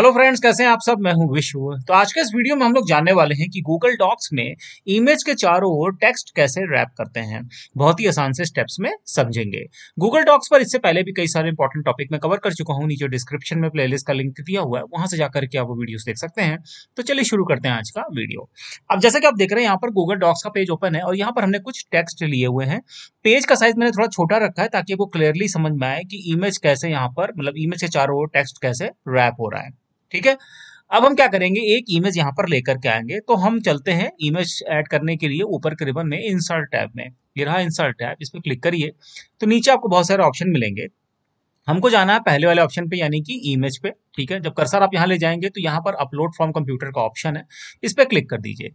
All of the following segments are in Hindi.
हेलो फ्रेंड्स कैसे हैं आप सब मैं हूं विश्व तो आज के इस वीडियो में हम लोग जानने वाले हैं कि गूगल डॉक्स में इमेज के चारों ओर टेक्स्ट कैसे रैप करते हैं बहुत ही आसान से स्टेप्स में समझेंगे गूगल डॉक्स पर इससे पहले भी कई सारे इंपॉर्टेंट टॉपिक मैं कवर कर चुका हूं नीचे डिस्क्रिप्शन में प्लेलिस्ट का लिंक दिया हुआ है वहां से जाकर के आप वो वीडियोस देख सकते हैं तो चलिए शुरू करते हैं आज का वीडियो अब जैसे कि आप देख रहे हैं यहाँ पर गूगल डॉक्स का पेज ओपन है और यहाँ पर हमने कुछ टेक्स्ट लिए हुए हैं पेज का साइज मैंने थोड़ा छोटा रखा है ताकि वो क्लियरली समझ में आए कि इमेज कैसे यहाँ पर मतलब इमेज के चारों ओर टेक्स्ट कैसे रैप हो रहा है ठीक है अब हम क्या करेंगे एक इमेज यहाँ पर लेकर के आएंगे तो हम चलते हैं इमेज ऐड करने के लिए ऊपर के रिबन में इंसर्ट टैब में ये रहा इंसर्ट टैब इस पर क्लिक करिए तो नीचे आपको बहुत सारे ऑप्शन मिलेंगे हमको जाना है पहले वाले ऑप्शन पे यानी कि इमेज पे ठीक है जब कर्सर आप यहाँ ले जाएंगे तो यहाँ पर अपलोड फ्रॉम कंप्यूटर का ऑप्शन है इस पर क्लिक कर दीजिए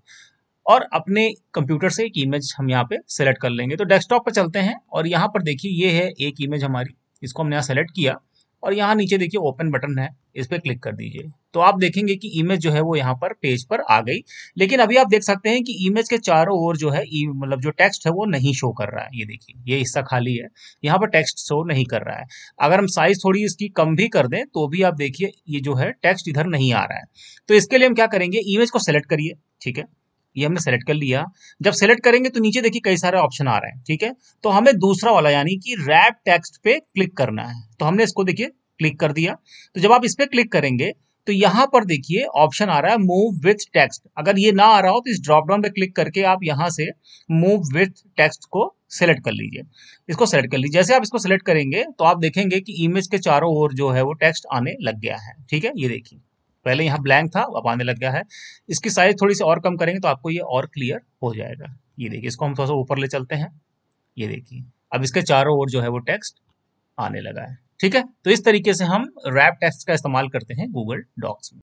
और अपने कंप्यूटर से एक इमेज हम यहाँ पे सेलेक्ट कर लेंगे तो डेस्कटॉप पर चलते हैं और यहाँ पर देखिए ये है एक इमेज हमारी इसको हमने यहाँ सेलेक्ट किया और यहाँ नीचे देखिए ओपन बटन है इस पर क्लिक कर दीजिए तो आप देखेंगे कि इमेज जो है वो यहाँ पर पेज पर आ गई लेकिन अभी आप देख सकते हैं कि इमेज के चारों ओर जो है e, मतलब जो टेक्स्ट है वो नहीं शो कर रहा है ये देखिए ये हिस्सा खाली है यहाँ पर टेक्स्ट शो नहीं कर रहा है अगर हम साइज थोड़ी इसकी कम भी कर दें तो भी आप देखिए ये जो है टेक्स्ट इधर नहीं आ रहा है तो इसके लिए हम क्या करेंगे इमेज को सेलेक्ट करिए ठीक है ये हमने सेलेक्ट कर लिया जब सेलेक्ट करेंगे तो नीचे देखिए कई सारे ऑप्शन आ रहे हैं ठीक है तो हमें दूसरा वाला यानी कि रैप टेक्स्ट पे क्लिक करना है तो हमने इसको देखिए क्लिक कर दिया तो जब आप इस पर क्लिक करेंगे तो यहां पर देखिए ऑप्शन आ रहा है मूव विथ टेक्स्ट अगर ये ना आ रहा हो तो इस ड्रॉपडाउन पे क्लिक करके आप यहां से मूव विथ टेक्स्ट को सेलेक्ट कर लीजिए इसको सेलेक्ट कर लीजिए जैसे आप इसको सेलेक्ट करेंगे तो आप देखेंगे कि इमेज के चारों ओर जो है वो टेक्स्ट आने लग गया है ठीक है ये देखिए पहले यहाँ ब्लैंक था अब आने लग गया है इसकी साइज थोड़ी सी और कम करेंगे तो आपको ये और क्लियर हो जाएगा ये देखिए इसको हम थोड़ा सा ऊपर ले चलते हैं ये देखिए अब इसके चारों ओर जो है वो टेक्स्ट आने लगा है ठीक है तो इस तरीके से हम रैप टेक्स्ट का इस्तेमाल करते हैं गूगल डॉक्स में